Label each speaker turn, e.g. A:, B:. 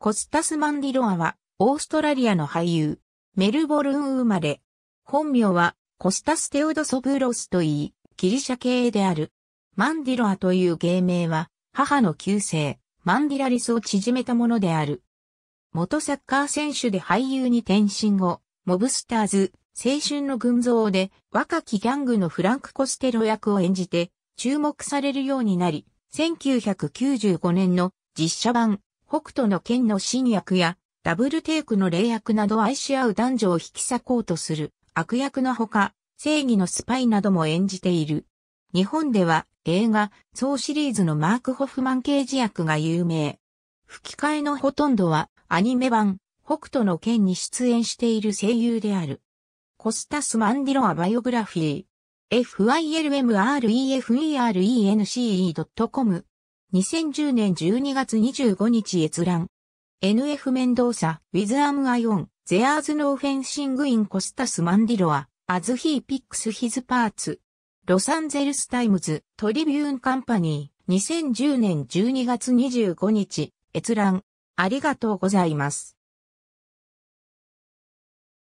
A: コスタ
B: ス・マンディロアは、オーストラリアの俳優、メルボルン生まれ。本名は、コスタス・テオドソブロスといい、ギリシャ系である。マンディロアという芸名は、母の旧姓、マンディラリスを縮めたものである。元サッカー選手で俳優に転身後、モブスターズ、青春の群像で若きギャングのフランク・コステロ役を演じて注目されるようになり、1995年の実写版北斗の剣の新薬や、ダブルテイクの霊薬など愛し合う男女を引き裂こうとする悪役のほか、正義のスパイなども演じている。日本では映画、総シリーズのマーク・ホフマン刑事役が有名。吹き替えのほとんどはアニメ版、北斗の剣に出演している声優である。コスタス・マンディロア・バイオグラフィー。f y l m r e f e r e n c e c o m 2010年12月25日閲覧。NF メンドーサ、ウィズアムアイオン、ゼアーズノーフェンシングインコスタスマンディロア、アズヒーピックスヒズパーツ。ロサンゼルスタイムズ、トリビューンカンパニー、2010年12月25日、閲覧。ありがとうござ
A: います。